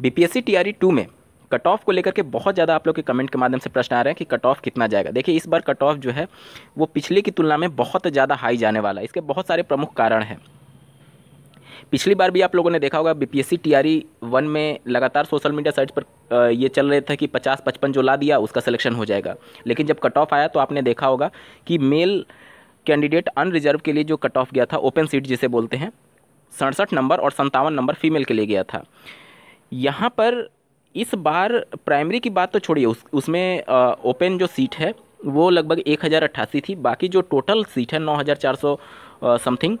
B P two में cut off को लेकर के बहुत ज़्यादा आप लोग के कमेंट के माध्यम से प्रश्न आ रहे हैं कि कट ऑफ कितना जाएगा देखिए इस बार कट ऑफ जो है वो पिछले की तुलना में बहुत ज़्यादा हाई जाने वाला है इसके बहुत सारे प्रमुख कारण हैं पिछली बार भी आप लोगों ने देखा होगा बी पी एस वन में लगातार सोशल मीडिया साइट्स पर ये चल रहे थे कि 50 पचपन जो ला दिया उसका सिलेक्शन हो जाएगा लेकिन जब कट ऑफ आया तो आपने देखा होगा कि मेल कैंडिडेट अनरिजर्व के लिए जो कट ऑफ गया था ओपन सीट जिसे बोलते हैं सड़सठ नंबर और संतावन नंबर फीमेल के लिए गया था यहाँ पर इस बार प्राइमरी की बात तो छोड़िए उस उसमें ओपन जो सीट है वो लगभग एक हज़ार अट्ठासी थी बाकी जो टोटल सीट है नौ हज़ार चार सौ समथिंग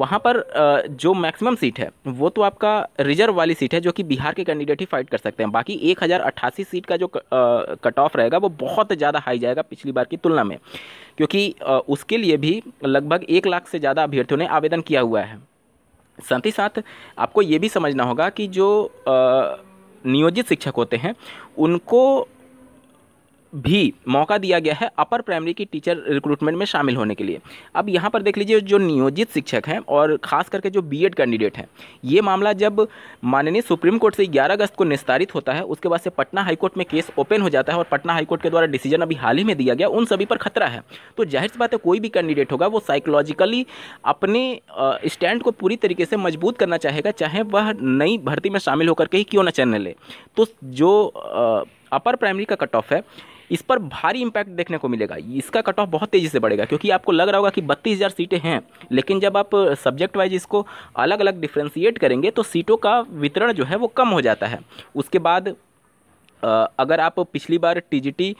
वहाँ पर आ, जो मैक्सिमम सीट है वो तो आपका रिजर्व वाली सीट है जो कि बिहार के कैंडिडेट ही फाइट कर सकते हैं बाकी एक हज़ार अट्ठासी सीट का जो कट ऑफ रहेगा वो बहुत ज़्यादा हाई जाएगा पिछली बार की तुलना में क्योंकि आ, उसके लिए भी लगभग एक लाख से ज़्यादा अभ्यर्थियों ने आवेदन किया हुआ है साथ ही साथ आपको ये भी समझना होगा कि जो नियोजित शिक्षक होते हैं उनको भी मौका दिया गया है अपर प्राइमरी की टीचर रिक्रूटमेंट में शामिल होने के लिए अब यहाँ पर देख लीजिए जो नियोजित शिक्षक हैं और खास करके जो बीएड कैंडिडेट हैं ये मामला जब माननीय सुप्रीम कोर्ट से 11 अगस्त को निस्तारित होता है उसके बाद से पटना हाईकोर्ट में केस ओपन हो जाता है और पटना हाईकोर्ट के द्वारा डिसीजन अभी हाल ही में दिया गया उन सभी पर खतरा है तो जाहिर सी बात है कोई भी कैंडिडेट होगा वो साइकोलॉजिकली अपने स्टैंड को पूरी तरीके से मजबूत करना चाहेगा चाहे वह नई भर्ती में शामिल होकर के ही क्यों ना चलने ले तो जो अपर प्राइमरी का कट ऑफ है इस पर भारी इंपैक्ट देखने को मिलेगा इसका कट ऑफ बहुत तेज़ी से बढ़ेगा क्योंकि आपको लग रहा होगा कि बत्तीस हज़ार सीटें हैं लेकिन जब आप सब्जेक्ट वाइज इसको अलग अलग डिफ्रेंशिएट करेंगे तो सीटों का वितरण जो है वो कम हो जाता है उसके बाद अगर आप पिछली बार T G T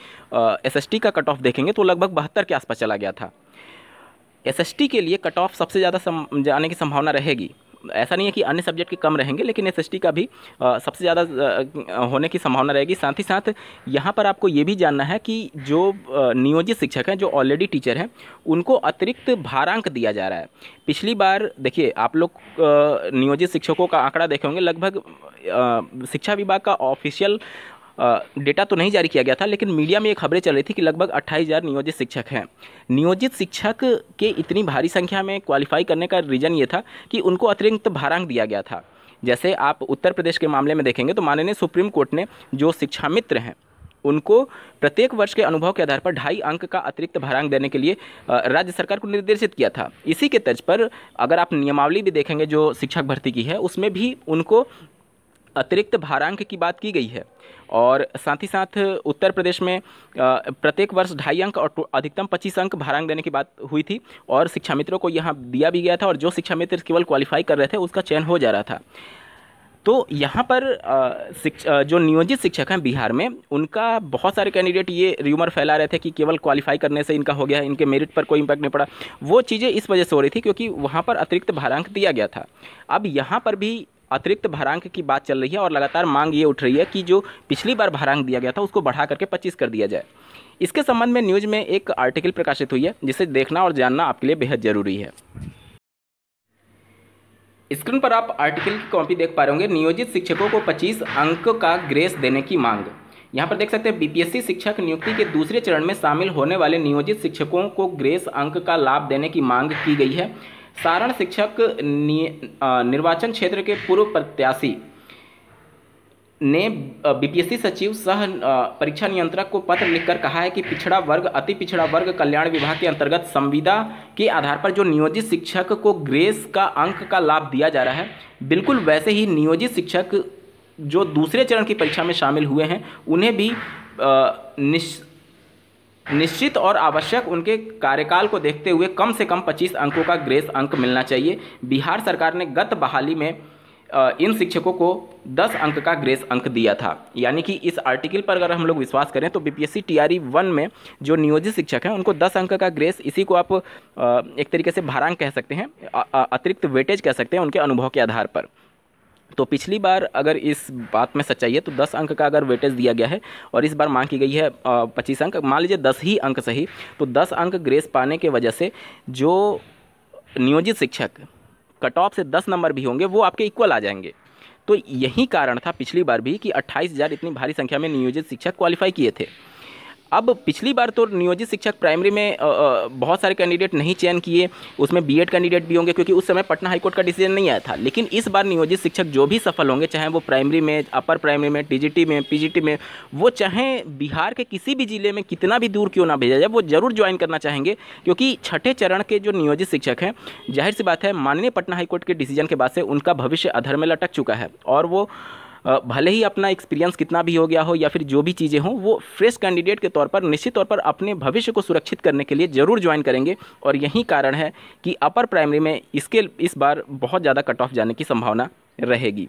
S S T का कट ऑफ देखेंगे तो लगभग बहत्तर के आसपास चला गया था एस एस टी के लिए कट ऑफ सबसे ज़्यादा जाने की संभावना रहेगी ऐसा नहीं है कि अन्य सब्जेक्ट के कम रहेंगे लेकिन एस का भी सबसे ज़्यादा होने की संभावना रहेगी साथ ही साथ यहाँ पर आपको ये भी जानना है कि जो नियोजित शिक्षक हैं जो ऑलरेडी टीचर हैं उनको अतिरिक्त भारांक दिया जा रहा है पिछली बार देखिए आप लोग नियोजित शिक्षकों का आंकड़ा देखे होंगे लगभग शिक्षा विभाग का ऑफिशियल डेटा तो नहीं जारी किया गया था लेकिन मीडिया में ये खबरें चल रही थी कि लगभग अट्ठाईस हज़ार नियोजित शिक्षक हैं नियोजित शिक्षक के इतनी भारी संख्या में क्वालिफाई करने का रीज़न ये था कि उनको अतिरिक्त भारांक दिया गया था जैसे आप उत्तर प्रदेश के मामले में देखेंगे तो माननीय सुप्रीम कोर्ट ने जो शिक्षा मित्र हैं उनको प्रत्येक वर्ष के अनुभव के आधार पर ढाई अंक का अतिरिक्त भारांक देने के लिए राज्य सरकार को निर्देशित किया था इसी के तर्ज पर अगर आप नियमावली भी देखेंगे जो शिक्षक भर्ती की है उसमें भी उनको अतिरिक्त भारांक की बात की गई है और साथ ही साथ उत्तर प्रदेश में प्रत्येक वर्ष ढाई अंक और अधिकतम पच्चीस अंक भारांक देने की बात हुई थी और शिक्षा मित्रों को यहाँ दिया भी गया था और जो शिक्षा मित्र केवल क्वालिफाई कर रहे थे उसका चयन हो जा रहा था तो यहाँ पर जो नियोजित शिक्षक हैं बिहार में उनका बहुत सारे कैंडिडेट ये र्यूमर फैला रहे थे कि केवल क्वालिफाई करने से इनका हो गया है इनके मेरिट पर कोई इम्पैक्ट नहीं पड़ा वो चीज़ें इस वजह से हो रही थी क्योंकि वहाँ पर अतिरिक्त भारांक दिया गया था अब यहाँ पर भी अतिरिक्त भरांक की बात चल रही है और लगातार मांग ये उठ रही है कि जो पिछली बार भरांक दिया गया था उसको बढ़ा करके पच्चीस कर दिया जाए इसके संबंध में न्यूज़ में एक आर्टिकल प्रकाशित हुई है जिसे देखना और जानना आपके लिए बेहद ज़रूरी है स्क्रीन पर आप आर्टिकल की कॉपी देख पा रहे होंगे नियोजित शिक्षकों को 25 अंक का ग्रेस देने की मांग यहां पर देख सकते हैं बीपीएससी शिक्षक नियुक्ति के दूसरे चरण में शामिल होने वाले नियोजित शिक्षकों को ग्रेस अंक का लाभ देने की मांग की गई है सारण शिक्षक निर्वाचन क्षेत्र के पूर्व प्रत्याशी ने बीपीएससी सचिव सह परीक्षा नियंत्रक को पत्र लिखकर कहा है कि पिछड़ा वर्ग अति पिछड़ा वर्ग कल्याण विभाग के अंतर्गत संविदा के आधार पर जो नियोजित शिक्षक को ग्रेस का अंक का लाभ दिया जा रहा है बिल्कुल वैसे ही नियोजित शिक्षक जो दूसरे चरण की परीक्षा में शामिल हुए हैं उन्हें भी निश निश्चित और आवश्यक उनके कार्यकाल को देखते हुए कम से कम 25 अंकों का ग्रेस अंक मिलना चाहिए बिहार सरकार ने गत बहाली में इन शिक्षकों को 10 अंक का ग्रेस अंक दिया था यानी कि इस आर्टिकल पर अगर हम लोग विश्वास करें तो बी आर ई वन में जो नियोजित शिक्षक हैं उनको 10 अंक का ग्रेस इसी को आप एक तरीके से भारांक कह सकते हैं अतिरिक्त वेटेज कह सकते हैं उनके अनुभव के आधार पर तो पिछली बार अगर इस बात में सच्चाई है तो दस अंक का अगर वेटेज दिया गया है और इस बार मांग की गई है पच्चीस अंक मान लीजिए दस ही अंक सही तो दस अंक ग्रेस पाने के वजह से जो नियोजित शिक्षक कट ऑफ से दस नंबर भी होंगे वो आपके इक्वल आ जाएंगे तो यही कारण था पिछली बार भी कि अट्ठाईस इतनी भारी संख्या में नियोजित शिक्षक क्वालिफाई किए थे अब पिछली बार तो नियोजित शिक्षक प्राइमरी में बहुत सारे कैंडिडेट नहीं चयन किए उसमें बीएड कैंडिडेट भी होंगे क्योंकि उस समय पटना हाईकोर्ट का डिसीजन नहीं आया था लेकिन इस बार नियोजित शिक्षक जो भी सफल होंगे चाहे वो प्राइमरी में अपर प्राइमरी में टीजीटी में पीजीटी में वो चाहे बिहार के किसी भी जिले में कितना भी दूर क्यों ना भेजा जाए वो जरूर ज्वाइन करना चाहेंगे क्योंकि छठे चरण के जो नियोजित शिक्षक हैं जाहिर सी बात है माननीय पटना हाईकोर्ट के डिसीजन के बाद से उनका भविष्य अधर में लटक चुका है और वो भले ही अपना एक्सपीरियंस कितना भी हो गया हो या फिर जो भी चीज़ें हों वो फ्रेश कैंडिडेट के तौर पर निश्चित तौर पर अपने भविष्य को सुरक्षित करने के लिए ज़रूर ज्वाइन करेंगे और यही कारण है कि अपर प्राइमरी में इसके इस बार बहुत ज़्यादा कट ऑफ जाने की संभावना रहेगी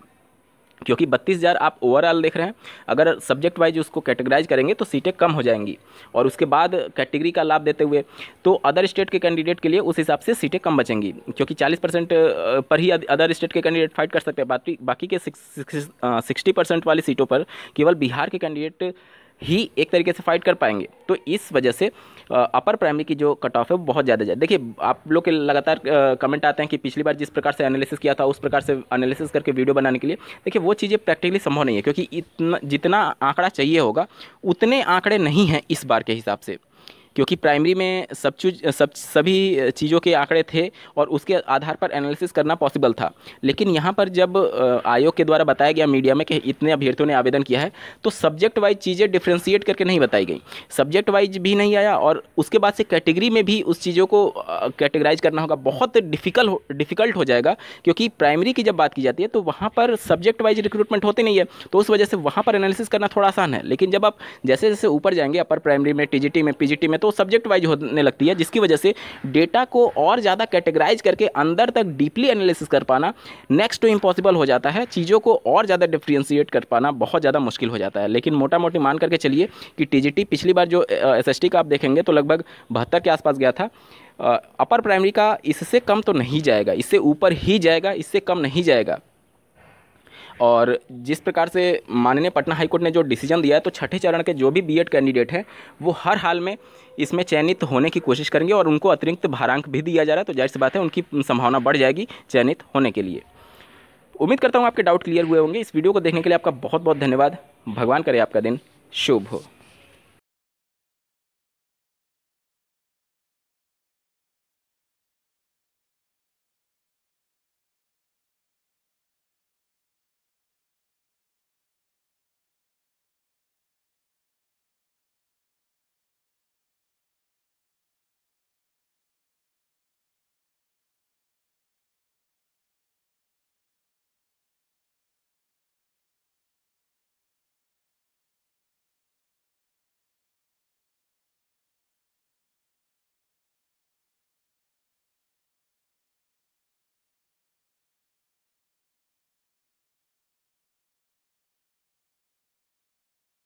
क्योंकि बत्तीस हज़ार आप ओवरऑल देख रहे हैं अगर सब्जेक्ट वाइज उसको कैटेगराइज करेंगे तो सीटें कम हो जाएंगी और उसके बाद कैटेगरी का लाभ देते हुए तो अदर स्टेट के कैंडिडेट के लिए उस हिसाब से सीटें कम बचेंगी क्योंकि 40 परसेंट पर ही अदर स्टेट के कैंडिडेट फाइट कर सकते हैं बाकी बाकी के सिक्सटी परसेंट वाली सीटों पर केवल बिहार के कैंडिडेट ही एक तरीके से फाइट कर पाएंगे तो इस वजह से अपर प्राइमरी की जो कट ऑफ है वो बहुत ज़्यादा जाए देखिए आप लोग के लगातार कमेंट आते हैं कि पिछली बार जिस प्रकार से एनालिसिस किया था उस प्रकार से एनालिसिस करके वीडियो बनाने के लिए देखिए वो चीज़ें प्रैक्टिकली संभव नहीं है क्योंकि इतना जितना आंकड़ा चाहिए होगा उतने आंकड़े नहीं हैं इस बार के हिसाब से क्योंकि प्राइमरी में सब चीज सब सभी चीज़ों के आंकड़े थे और उसके आधार पर एनालिसिस करना पॉसिबल था लेकिन यहाँ पर जब आयोग के द्वारा बताया गया मीडिया में कि इतने अभ्यर्थियों ने आवेदन किया है तो सब्जेक्ट वाइज चीज़ें डिफ्रेंशिएट करके नहीं बताई गई सब्जेक्ट वाइज भी नहीं आया और उसके बाद से कैटेगरी में भी उस चीज़ों को कैटेगराइज करना होगा बहुत डिफ़िकल्ट हो डिफ़िकल्ट हो जाएगा क्योंकि प्राइमरी की जब बात की जाती है तो वहाँ पर सब्जेक्ट वाइज रिक्रूटमेंट होती नहीं है तो उस वजह से वहाँ पर एनालिसिस करना थोड़ा आसान है लेकिन जब आप जैसे जैसे ऊपर जाएंगे अपर प्राइमरी में टी में पी में तो तो सब्जेक्ट वाइज होने लगती है जिसकी वजह से डेटा को और ज़्यादा कैटेगराइज करके अंदर तक डीपली एनालिसिस कर पाना नेक्स्ट टू इम्पॉसिबल हो जाता है चीज़ों को और ज़्यादा डिफ्रेंशिएट कर पाना बहुत ज़्यादा मुश्किल हो जाता है लेकिन मोटा मोटी मान करके चलिए कि टी पिछली बार जो एस का आप देखेंगे तो लगभग बहत्तर के आसपास गया था अपर प्राइमरी का इससे कम तो नहीं जाएगा इससे ऊपर ही जाएगा इससे कम नहीं जाएगा और जिस प्रकार से माननीय पटना हाईकोर्ट ने जो डिसीजन दिया है तो छठे चरण के जो भी बीएड कैंडिडेट हैं वो हर हाल में इसमें चयनित होने की कोशिश करेंगे और उनको अतिरिक्त भारांक भी दिया जा रहा है तो जाहिर सी बात है उनकी संभावना बढ़ जाएगी चयनित होने के लिए उम्मीद करता हूँ आपके डाउट क्लियर हुए होंगे इस वीडियो को देखने के लिए आपका बहुत बहुत धन्यवाद भगवान करे आपका दिन शुभ हो